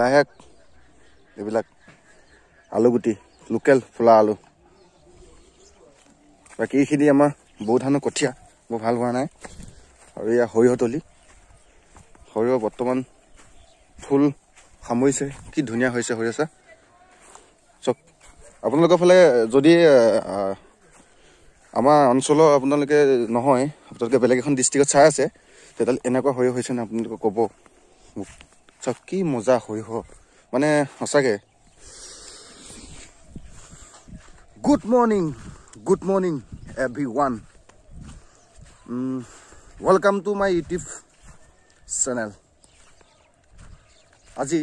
লাইশাক এইবিলাক আলুগুটি লোকেল ফুলা আলু বাকী এইখিনি আমাৰ বৌ ধানৰ কঠীয়া বৰ ভাল হোৱা নাই আৰু এয়া সৰিয়হতলি সৰিয়হ বৰ্তমান ফুল সামৰিছে কি ধুনীয়া হৈছে সৰিয়হ চা চব আপোনালোকৰ ফালে যদি আমাৰ অঞ্চলৰ আপোনালোকে নহয় আপোনালোকে বেলেগ এখন ডিষ্ট্ৰিক্টত চাই আছে তেতিয়াহ'লে এনেকুৱা সৰিয়হ হৈছে নে আপোনালোকে ক'ব মোক চব কি মজা হৈহ মানে সঁচাকে good morning good morning everyone welcome to my YouTube channel আজি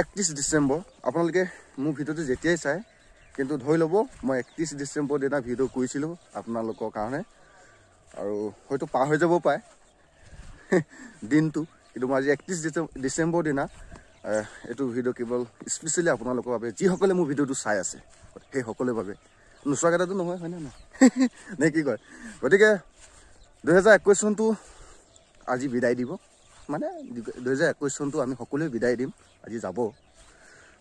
একত্ৰিছ ডিচেম্বৰ আপোনালোকে মোৰ ভিডিঅ'টো যেতিয়াই চায় কিন্তু ধৰি ল'ব মই একত্ৰিছ ডিচেম্বৰ দিনা ভিডিঅ' কৰিছিলোঁ আপোনালোকৰ কাৰণে আৰু হয়তো পাৰ হৈ যাবও পাৰে দিনটো কিন্তু মই আজি একত্ৰিছ ডিচেম্বৰ দিনা এইটো ভিডিঅ' কেৱল স্পেচিয়েলি আপোনালোকৰ বাবে যিসকলে মোৰ ভিডিঅ'টো চাই আছে সেইসকলৰ বাবে নোচোৱা কেইটাটো নহয় হয়নে নহয় নে কি কয় গতিকে দুহেজাৰ একৈছ চনটো আজি বিদায় দিব মানে দুহেজাৰ একৈছ চনটো আমি সকলোৱে বিদায় দিম আজি যাব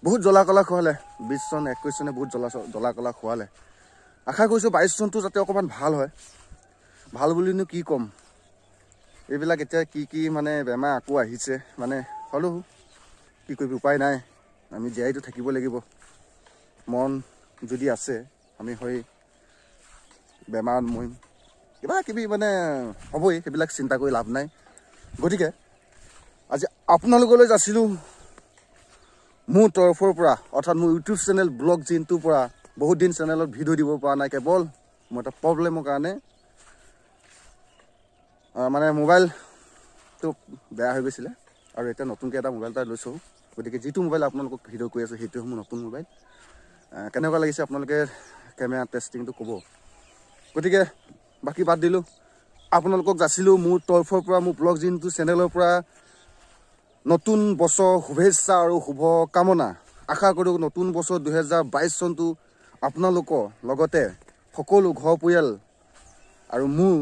বহুত জ্বলা কলা খোৱালে বিছ চন একৈছ চনে বহুত জ্বলা জ্বলা কলা খোৱালে আশা কৰিছোঁ বাইছ চনটো যাতে অকণমান ভাল হয় ভাল বুলিনো কি ক'ম এইবিলাক এতিয়া কি কি মানে বেমাৰ আকৌ আহিছে মানে হ'লেও কি কৰিবি উপায় নাই আমি জীয়াইতো থাকিব লাগিব মন যদি আছে আমি হৈ বেমাৰত মৰিম কিবা কিবি মানে হ'বই সেইবিলাক চিন্তা কৰি লাভ নাই গতিকে আজি আপোনালোকলৈ যাচিলোঁ মোৰ তৰফৰ পৰা অৰ্থাৎ মোৰ ইউটিউব চেনেল ব্লগ জিনটোৰ পৰা বহুত দিন চেনেলত ভিডিঅ' দিব পৰা নাই কেৱল মোৰ এটা প্ৰব্লেমৰ কাৰণে মানে মোবাইলটো বেয়া হৈ গৈছিলে আৰু এতিয়া নতুনকৈ এটা মোবাইল এটা লৈছোঁ গতিকে যিটো মোবাইল আপোনালোকক ভিডিঅ' কৰি আছোঁ সেইটোৱে মোৰ নতুন মোবাইল কেনেকুৱা লাগিছে আপোনালোকে কেমেৰা টেষ্টিংটো ক'ব গতিকে বাকী বাদ দিলোঁ আপোনালোকক যাচিলোঁ মোৰ তৰফৰ পৰা মোৰ ব্লগ যিটো চেনেলৰ পৰা নতুন বছৰ শুভেচ্ছা আৰু শুভকামনা আশা কৰোঁ নতুন বছৰ দুহেজাৰ বাইছ চনটো আপোনালোকৰ লগতে সকলো ঘৰ পৰিয়াল আৰু মোৰ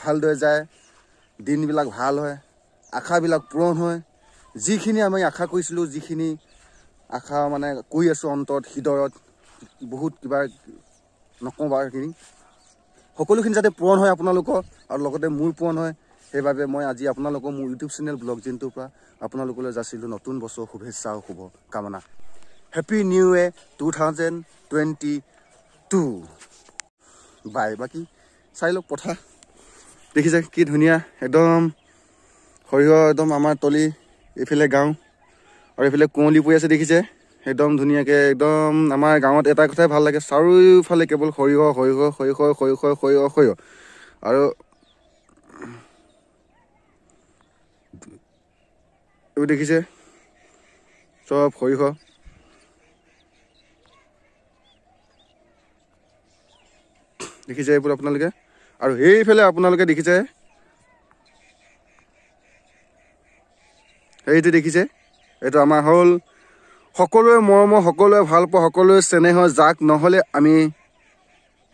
ভালদৰে যায় দিনবিলাক ভাল হয় আশাবিলাক পূৰণ হয় যিখিনি আমি আশা কৰিছিলোঁ যিখিনি আশা মানে কৰি আছোঁ অন্তত হৃদয়ত বহুত কিবা নকওঁ বাৰুখিনি সকলোখিনি যাতে পূৰণ হয় আপোনালোকৰ আৰু লগতে মোৰ পূৰণ হয় সেইবাবে মই আজি আপোনালোকৰ মোৰ ইউটিউব চেনেল ব্লগ জিনটোৰ পৰা আপোনালোকলৈ যাচিলোঁ নতুন বছৰ শুভেচ্ছা আৰু শুভকামনা happy new year two thousand twenty two বাই বাকী চাই লওক পঠা দেখিছে কি ধুনীয়া একদম সৰিয়হ একদম আমাৰ তলি এইফালে গাঁও আৰু এইফালে কুঁৱলী পৰি আছে দেখিছে একদম ধুনীয়াকৈ একদম আমাৰ গাঁৱত এটা কথাই ভাল লাগে চাৰিওফালে কেৱল সৰিয়হ সৰিয়হ সৰিয়হ সৰিয়হ সৰিয়হ সৰিয়হ আৰু এইবোৰ দেখিছে চব সৰিয়হ দেখিছে এইবোৰ আপোনালোকে আৰু সেইফালে আপোনালোকে দেখিছে এইটো দেখিছে এইটো আমাৰ হ'ল সকলোৱে মৰম সকলোৱে ভাল পোৱা সকলোৱে চেনেহ যাক নহ'লে আমি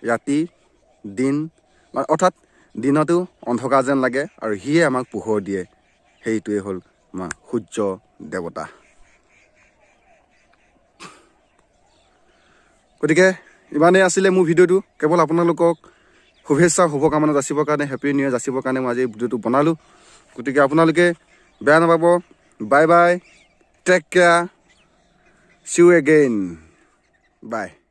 ৰাতি দিন অৰ্থাৎ দিনতো অন্ধকাৰ যেন লাগে আৰু সিয়ে আমাক পোহৰ দিয়ে সেইটোৱে হ'ল আমাৰ সূৰ্য দেৱতা গতিকে ইমানেই আছিলে মোৰ ভিডিঅ'টো কেৱল আপোনালোকক শুভেচ্ছা শুভকামনা যাচিবৰ কাৰণে হেপী নিউ ইয়াৰ যাচিবৰ কাৰণে মই আজি ভিডিঅ'টো বনালোঁ গতিকে আপোনালোকে বেয়া নাপাব bye bye take care see you again বাই